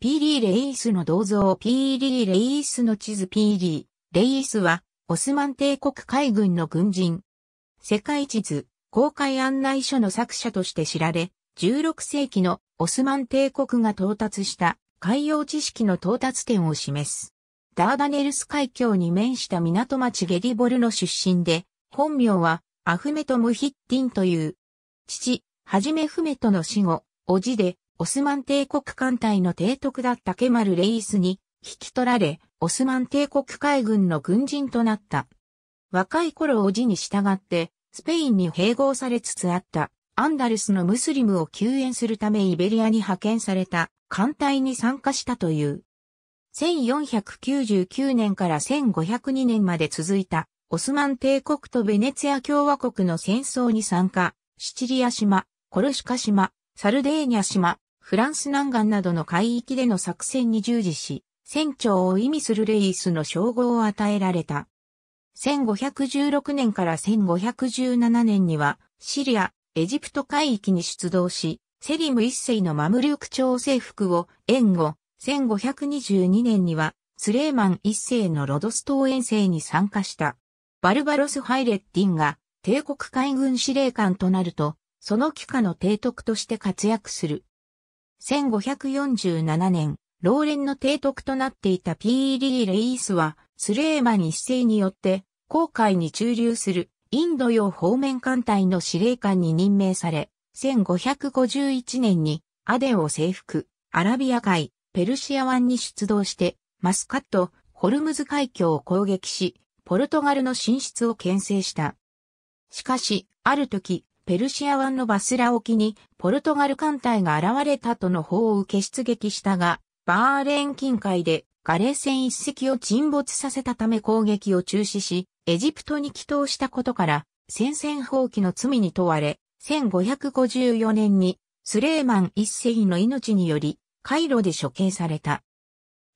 ピーリー・レイースの銅像ピーリー・レイースの地図ピーリー・レイースは、オスマン帝国海軍の軍人。世界地図、公開案内書の作者として知られ、16世紀のオスマン帝国が到達した海洋知識の到達点を示す。ダーダネルス海峡に面した港町ゲディボルの出身で、本名はアフメト・ムヒッティンという。父、はじめフメトの死後、おじで、オスマン帝国艦隊の提督だったケマル・レイスに引き取られ、オスマン帝国海軍の軍人となった。若い頃おじに従って、スペインに併合されつつあった、アンダルスのムスリムを救援するためイベリアに派遣された、艦隊に参加したという。1499年から1502年まで続いた、オスマン帝国とベネツィア共和国の戦争に参加、シチリア島、コルシカ島、サルデーニャ島、フランス南岸などの海域での作戦に従事し、船長を意味するレイスの称号を与えられた。1516年から1517年には、シリア、エジプト海域に出動し、セリム一世のマムリューク朝征服を援護、1522年には、スレーマン一世のロドス島遠征に参加した。バルバロス・ハイレッティンが帝国海軍司令官となると、その機下の提督として活躍する。1547年、ローレンの提督となっていたピーリー・レイースは、スレーマン一世によって、航海に駐留するインド洋方面艦隊の司令官に任命され、1551年にアデンを征服、アラビア海、ペルシア湾に出動して、マスカット、ホルムズ海峡を攻撃し、ポルトガルの進出を牽制した。しかし、ある時、ペルシア湾のバスラ沖にポルトガル艦隊が現れたとの報を受け出撃したが、バーレーン近海でガレー船一隻を沈没させたため攻撃を中止し、エジプトに帰投したことから、戦線放棄の罪に問われ、1554年にスレーマン一世の命により、カイロで処刑された。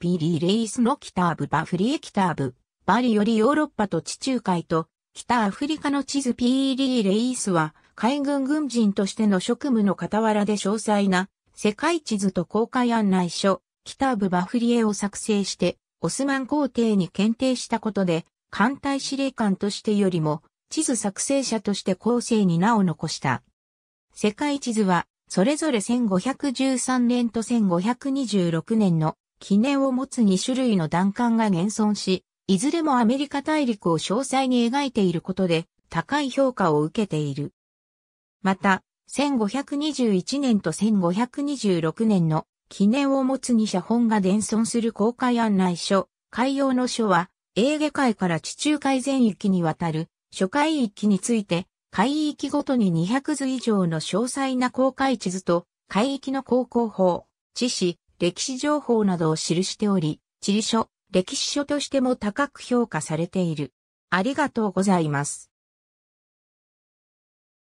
ピリレイスの北アブバフリエ北アブ、バリよりヨーロッパと地中海と、北アフリカの地図ピーリーレイスは、海軍軍人としての職務の傍らで詳細な世界地図と公開案内書、北部バフリエを作成して、オスマン皇帝に検定したことで、艦隊司令官としてよりも、地図作成者として後世に名を残した。世界地図は、それぞれ1513年と1526年の記念を持つ2種類の弾艦が現存し、いずれもアメリカ大陸を詳細に描いていることで、高い評価を受けている。また、1521年と1526年の記念を持つ二者本が伝存する公開案内書、海洋の書は、エーゲ海から地中海全域にわたる諸海域について、海域ごとに200図以上の詳細な公開地図と、海域の航行法、地史、歴史情報などを記しており、地理書、歴史書としても高く評価されている。ありがとうございます。